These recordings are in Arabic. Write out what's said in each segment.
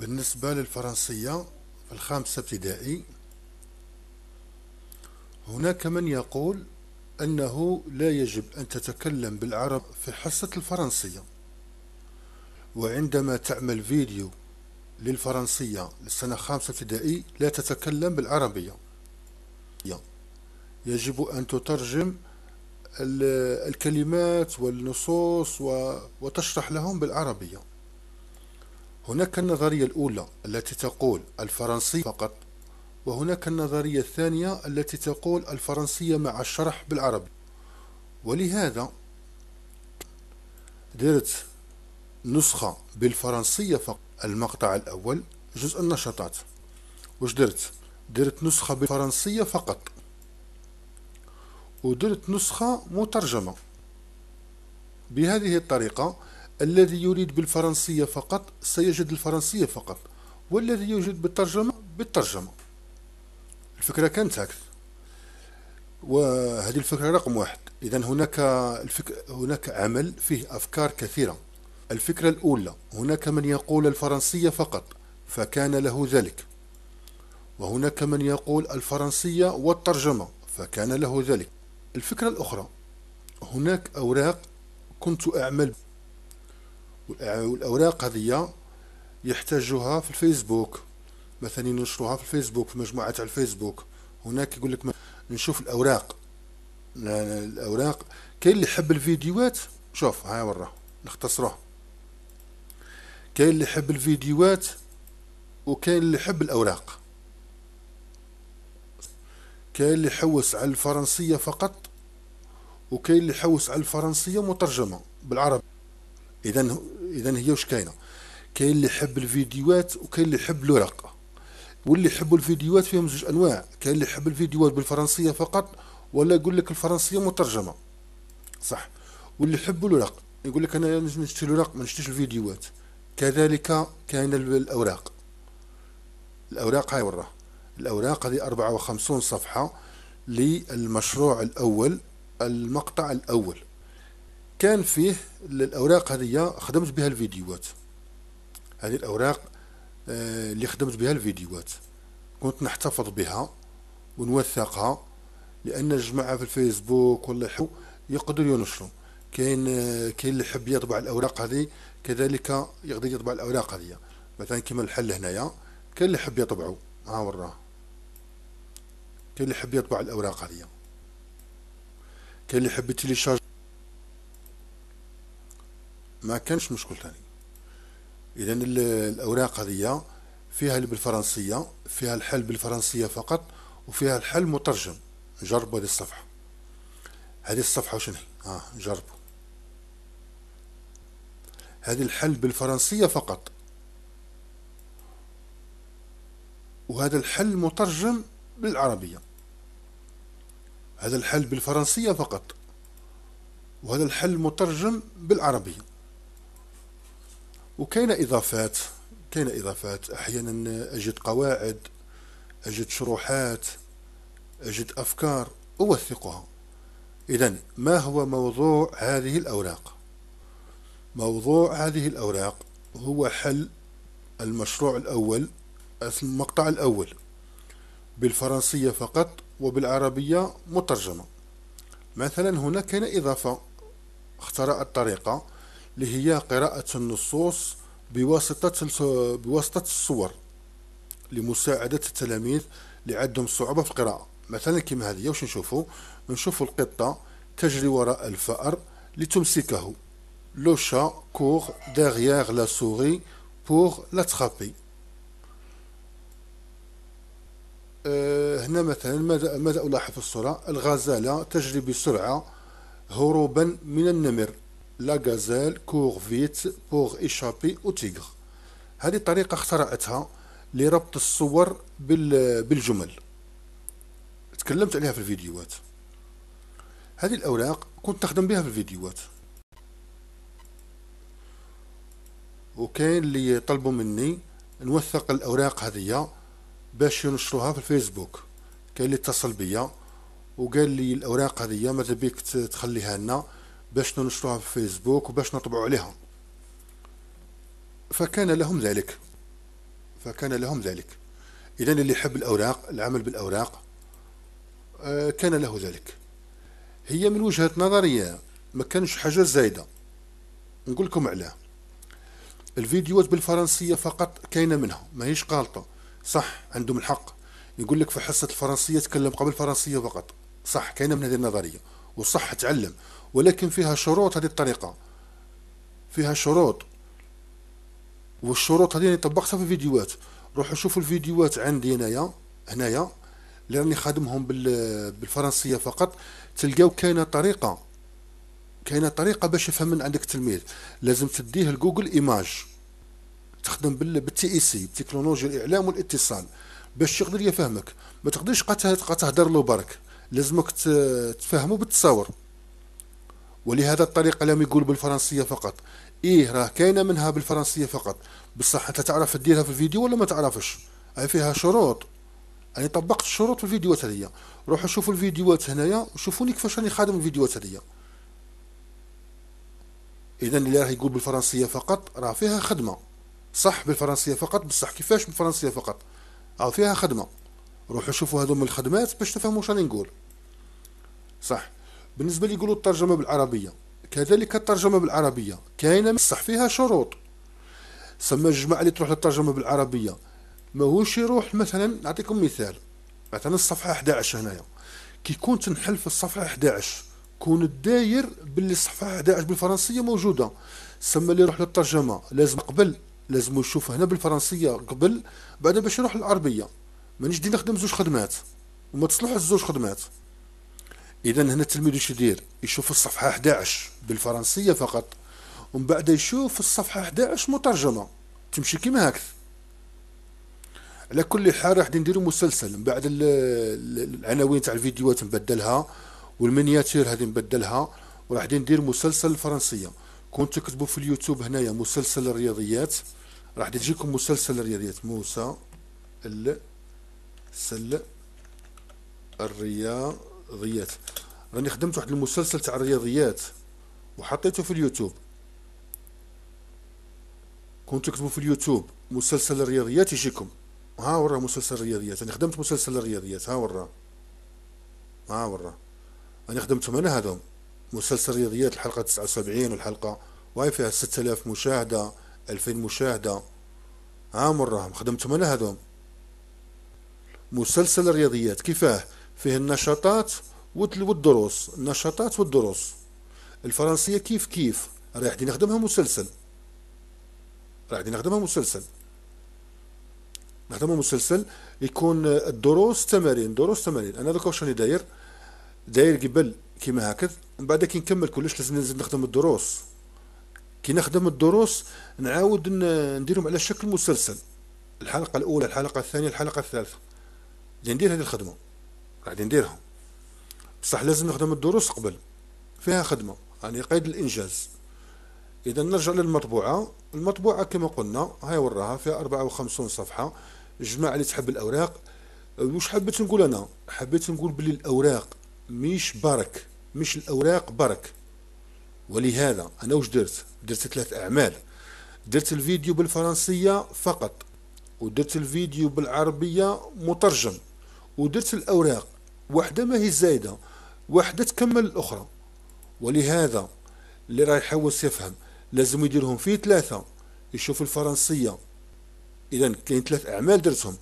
بالنسبة للفرنسية في الخامسة ابتدائي هناك من يقول أنه لا يجب أن تتكلم بالعرب في حصة الفرنسية وعندما تعمل فيديو للفرنسية للسنة خامسة ابتدائي لا تتكلم بالعربية يجب أن تترجم الكلمات والنصوص وتشرح لهم بالعربية هناك النظرية الأولى التي تقول الفرنسي فقط وهناك النظرية الثانية التي تقول الفرنسية مع الشرح بالعربي ولهذا درت نسخة بالفرنسية فقط المقطع الأول جزء النشاطات واش درت درت نسخة بالفرنسية فقط ودرت نسخة مترجمة بهذه الطريقة الذي يريد بالفرنسية فقط سيجد الفرنسية فقط والذي يجد بالترجمة بالترجمة الفكرة كانت هكذا وهذه الفكرة رقم واحد إذا هناك الفك... هناك عمل فيه أفكار كثيرة الفكرة الأولى هناك من يقول الفرنسية فقط فكان له ذلك وهناك من يقول الفرنسية والترجمة فكان له ذلك الفكرة الأخرى هناك أوراق كنت أعمل والأوراق هذه يحتاجوها في الفيسبوك مثلا ينشروها في الفيسبوك في مجموعة على الفيسبوك هناك يقول لك نشوف الأوراق الأوراق كاين اللي يحب الفيديوهات شوف هاي وراه نختصره كاين اللي يحب الفيديوهات وكاين اللي يحب الأوراق كاين اللي يحوس على الفرنسية فقط وكاين اللي يحوس على الفرنسية مترجمة بالعربي اذا اذا هي واش كاينه كاين اللي يحب الفيديوهات وكاين اللي يحب الورق واللي يحبوا الفيديوهات فيهم زوج انواع كاين اللي يحب الفيديوهات بالفرنسيه فقط ولا يقول لك الفرنسيه مترجمه صح واللي يحبوا الورق يقول لك انا نشتري الورق ما نشتريش الفيديوهات كذلك كاين الاوراق الاوراق هاي وراه الاوراق هذه 54 صفحه للمشروع الاول المقطع الاول كان فيه الأوراق هذه خدمت بها الفيديوهات هذه الأوراق آه، اللي خدمت بها الفيديوهات كنت نحتفظ بها ونوثقها لأن الجماعة في الفيسبوك ولا الحو يقدر ينشروا كاين آه، كاين اللي يحب يطبع الأوراق هذه كذلك يقدر يطبع الأوراق هذه مثلا كيما الحل هنايا كاين اللي يحب يطبعو ها وراه كاين اللي يحب يطبع الأوراق هذه كاين اللي يحب تيليشارج ما كانش مشكل ثاني اذا الاوراق هذه فيها اللي بالفرنسيه فيها الحل بالفرنسيه فقط وفيها الحل مترجم جربوا هذه الصفحه هذه الصفحه وشنو هي اه جربوا هذه الحل بالفرنسيه فقط وهذا الحل مترجم بالعربيه هذا الحل بالفرنسيه فقط وهذا الحل مترجم بالعربيه وكاين اضافات كاين اضافات احيانا اجد قواعد اجد شروحات اجد افكار اوثقها اذا ما هو موضوع هذه الاوراق موضوع هذه الاوراق هو حل المشروع الاول المقطع الاول بالفرنسيه فقط وبالعربيه مترجمه مثلا هنا كاين اضافه اخترع الطريقة اللي هي قراءة النصوص بواسطة بواسطة الصور لمساعدة التلاميذ اللي عندهم صعوبة في القراءة مثلا كيما هذه واش نشوفوا نشوفوا القطة تجري وراء الفأر لتمسكه لو شا كور derrière لا سوري بور لاتخابي تخابي هنا مثلا ماذا ماذا ألاحظ في الصورة الغزالة تجري بسرعة هروبا من النمر لا غازيل كور فيت بور إيشابي أو تيغر هذه الطريقة اخترعتها لربط الصور بالجمل تكلمت عليها في الفيديوهات هذه الأوراق كنت نخدم بها في الفيديوهات وكاين اللي طلبوا مني نوثق الأوراق هذه باش ينشروها في الفيسبوك كاين اللي اتصل بيا وقال لي الأوراق هذه ماذا بيك تخليها لنا باش ننشروها في فيسبوك وباش نطبعوا عليها فكان لهم ذلك فكان لهم ذلك إذا اللي يحب الأوراق العمل بالأوراق آه، كان له ذلك هي من وجهة نظرية ما كانش حاجة زايدة نقول لكم علاه الفيديوهات بالفرنسية فقط كاينة منها ماهيش غالطة صح عندهم الحق يقول لك في حصة الفرنسية تكلم قبل الفرنسية فقط صح كاينة من هذه النظرية وصح تعلم ولكن فيها شروط هذه الطريقة فيها شروط والشروط هذه اللي طبقتها في فيديوهات روحوا شوفوا الفيديوهات عندي هنايا هنايا لاني خادمهم بالفرنسيه فقط تلقاو كاينه طريقه كاينه طريقه باش يفهم من عندك التلميذ لازم تديه لجوجل ايماج تخدم بالتي اي سي تكنولوجيا الاعلام والاتصال باش يقدر يفهمك ما تقدرش قا تهدر له برك لازمك تفهمه بالتصاور ولهذا الطريقة لم يقول بالفرنسية فقط إيه راه كاينة منها بالفرنسية فقط بصح أنت تعرف تديرها في الفيديو ولا ما تعرفش أي فيها شروط أنا طبقت الشروط في الفيديوهات هذيا روحوا شوفوا الفيديوهات هنايا وشوفوني كيفاش راني خادم الفيديوهات هذيا إذا اللي راه يقول بالفرنسية فقط راه فيها خدمة صح بالفرنسية فقط بصح كيفاش بالفرنسية فقط راه فيها خدمة روحوا شوفوا هذوما الخدمات باش تفهموا واش راني نقول صح بالنسبة لي يقولوا الترجمة بالعربية كذلك الترجمة بالعربية كاينة بصح فيها شروط سما الجماعة اللي تروح للترجمة بالعربية ماهوش يروح مثلا نعطيكم مثال مثلا الصفحة 11 هنايا كي كون تنحل في الصفحة 11 كون داير باللي الصفحة 11 بالفرنسية موجودة سما اللي يروح للترجمة لازم قبل لازم يشوف هنا بالفرنسية قبل بعد باش يروح للعربية مانيش دي نخدم زوج خدمات وما تصلح الزوج خدمات اذا هنا التلميذ واش يدير يشوف الصفحه 11 بالفرنسيه فقط ومن بعد يشوف الصفحه 11 مترجمه تمشي كيما هكذا على كل حال راح نديرو مسلسل من بعد العناوين تاع الفيديوهات نبدلها والمنياتير هذه نبدلها وراح ندير مسلسل الفرنسيه كون تكتبوا في اليوتيوب هنايا مسلسل الرياضيات راح تجيكم مسلسل الرياضيات موسى ال سل الرياضيات الرياضيات راني خدمت واحد المسلسل تاع الرياضيات وحطيته في اليوتيوب كنت تكتبوا في اليوتيوب مسلسل الرياضيات يجيكم ها ورا مسلسل الرياضيات انا خدمت مسلسل الرياضيات ها ورا ها ورا انا خدمتهم انا هذوم مسلسل الرياضيات الحلقه 79 والحلقه واي فيها 6000 مشاهده 2000 مشاهده ها مرة خدمتهم انا هذوم مسلسل الرياضيات كيفاه فيه النشاطات والدروس النشاطات والدروس الفرنسية كيف كيف راح دي نخدمها مسلسل راح دي نخدمها مسلسل نخدمها مسلسل يكون الدروس تمارين دروس تمارين انا دوكا واش راني داير داير قبل كيما هكذا من بعد كي نكمل كلش لازم نزيد نخدم الدروس كي نخدم الدروس نعاود نديرهم على شكل مسلسل الحلقه الاولى الحلقه الثانيه الحلقه الثالثه ندير هذه الخدمه قاعدين نديرهم بصح لازم نخدم الدروس قبل فيها خدمة يعني قيد الإنجاز إذا نرجع للمطبوعة المطبوعة كما قلنا هاي وراها فيها أربعة وخمسون صفحة جماعة اللي تحب الأوراق وش حبيت نقول أنا حبيت نقول بلي الأوراق مش برك مش الأوراق برك ولهذا أنا وش درت درت ثلاث أعمال درت الفيديو بالفرنسية فقط ودرت الفيديو بالعربية مترجم ودرت الأوراق وحدة ما هي زايدة وحدة تكمل الأخرى ولهذا اللي راه يحوس يفهم لازم يديرهم في ثلاثة يشوف الفرنسية إذا كاين ثلاث أعمال درتهم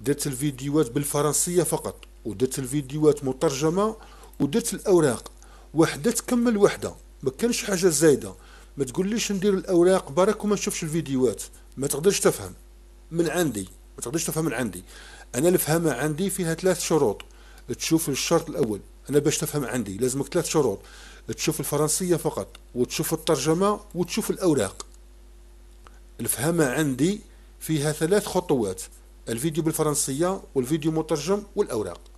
درت الفيديوهات بالفرنسية فقط ودرت الفيديوهات مترجمة ودرت الأوراق وحدة تكمل وحدة ما كانش حاجة زايدة ما تقوليش ندير الأوراق برك وما نشوفش الفيديوهات ما تقدرش تفهم من عندي ما تقدرش تفهم من عندي أنا الفهمة عندي فيها ثلاث شروط تشوف الشرط الأول أنا باش تفهم عندي لازمك ثلاث شروط تشوف الفرنسية فقط وتشوف الترجمة وتشوف الأوراق الفهمة عندي فيها ثلاث خطوات الفيديو بالفرنسية والفيديو مترجم والأوراق